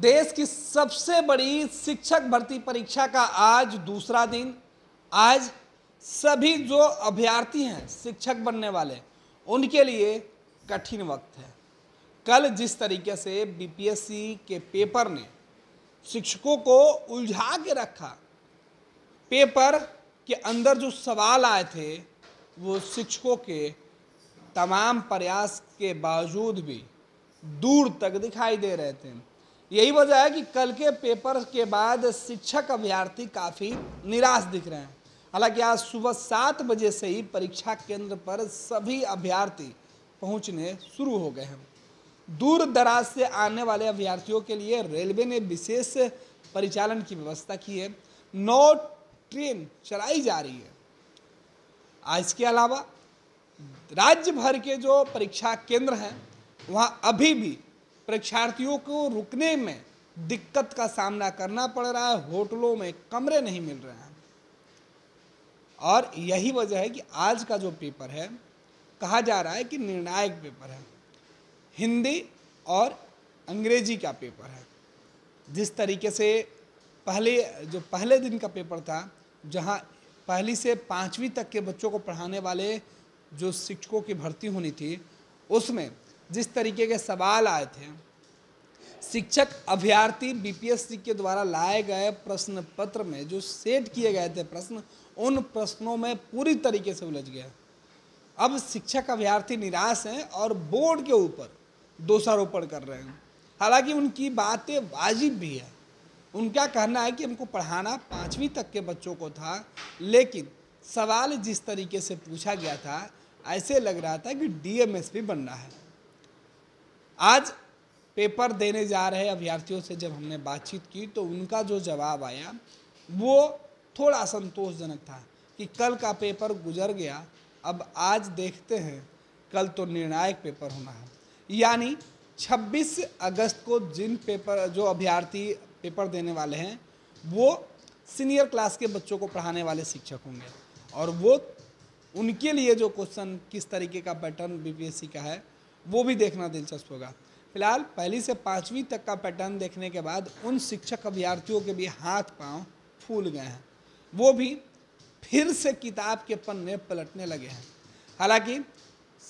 देश की सबसे बड़ी शिक्षक भर्ती परीक्षा का आज दूसरा दिन आज सभी जो अभ्यर्थी हैं शिक्षक बनने वाले उनके लिए कठिन वक्त है कल जिस तरीके से बीपीएससी के पेपर ने शिक्षकों को उलझा के रखा पेपर के अंदर जो सवाल आए थे वो शिक्षकों के तमाम प्रयास के बावजूद भी दूर तक दिखाई दे रहे थे यही वजह है कि कल के पेपर के बाद शिक्षक अभ्यर्थी काफ़ी निराश दिख रहे हैं हालांकि आज सुबह सात बजे से ही परीक्षा केंद्र पर सभी अभ्यर्थी पहुंचने शुरू हो गए हैं दूर दराज से आने वाले अभ्यर्थियों के लिए रेलवे ने विशेष परिचालन की व्यवस्था की है नौ ट्रेन चलाई जा रही है आज इसके अलावा राज्य भर के जो परीक्षा केंद्र हैं वहाँ अभी भी परीक्षार्थियों को रुकने में दिक्कत का सामना करना पड़ रहा है होटलों में कमरे नहीं मिल रहे हैं और यही वजह है कि आज का जो पेपर है कहा जा रहा है कि निर्णायक पेपर है हिंदी और अंग्रेजी का पेपर है जिस तरीके से पहले जो पहले दिन का पेपर था जहाँ पहली से पाँचवीं तक के बच्चों को पढ़ाने वाले जो शिक्षकों की भर्ती होनी थी उसमें जिस तरीके के सवाल आए थे शिक्षक अभ्यर्थी बीपीएससी के द्वारा लाए गए प्रश्न पत्र में जो सेट किए गए थे प्रश्न उन प्रश्नों में पूरी तरीके से उलझ गया अब शिक्षक अभ्यर्थी निराश हैं और बोर्ड के ऊपर दोषारोपण कर रहे हैं हालांकि उनकी बातें वाजिब भी है उनका कहना है कि हमको पढ़ाना पाँचवीं तक के बच्चों को था लेकिन सवाल जिस तरीके से पूछा गया था ऐसे लग रहा था कि डीएमएसपी बनना है आज पेपर देने जा रहे अभ्यर्थियों से जब हमने बातचीत की तो उनका जो जवाब आया वो थोड़ा संतोषजनक था कि कल का पेपर गुजर गया अब आज देखते हैं कल तो निर्णायक पेपर होना है यानी 26 अगस्त को जिन पेपर जो अभ्यर्थी पेपर देने वाले हैं वो सीनियर क्लास के बच्चों को पढ़ाने वाले शिक्षक होंगे और वो उनके लिए जो क्वेश्चन किस तरीके का पैटर्न बीपीएससी का है वो भी देखना दिलचस्प होगा फिलहाल पहली से पाँचवीं तक का पैटर्न देखने के बाद उन शिक्षक अभ्यार्थियों के भी हाथ पांव फूल गए हैं वो भी फिर से किताब के पन्ने पलटने लगे हैं हालांकि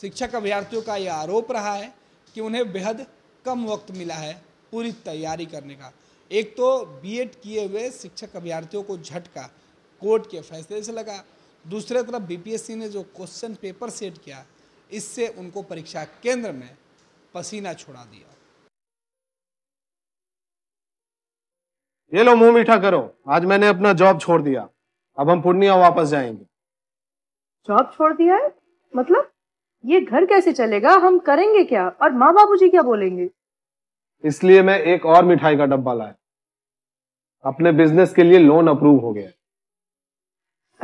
शिक्षक अभ्यार्थियों का यह आरोप रहा है कि उन्हें बेहद कम वक्त मिला है पूरी तैयारी करने का एक तो बीएड किए हुए शिक्षक अभ्यार्थियों को झटका कोर्ट के फैसले से लगा दूसरे तरफ बीपीएससी ने जो क्वेश्चन पेपर सेट किया इससे उनको परीक्षा केंद्र में पसीना छुड़ा दिया ये लो मुंह मीठा करो आज मैंने अपना जॉब छोड़ दिया अब हम पूर्णिया वापस जाएंगे जॉब छोड़ दिया है मतलब ये घर कैसे चलेगा हम करेंगे क्या और माँ जी क्या बोलेंगे इसलिए मैं एक और मिठाई का डब्बा लाया अपने बिजनेस के लिए लोन अप्रूव हो गया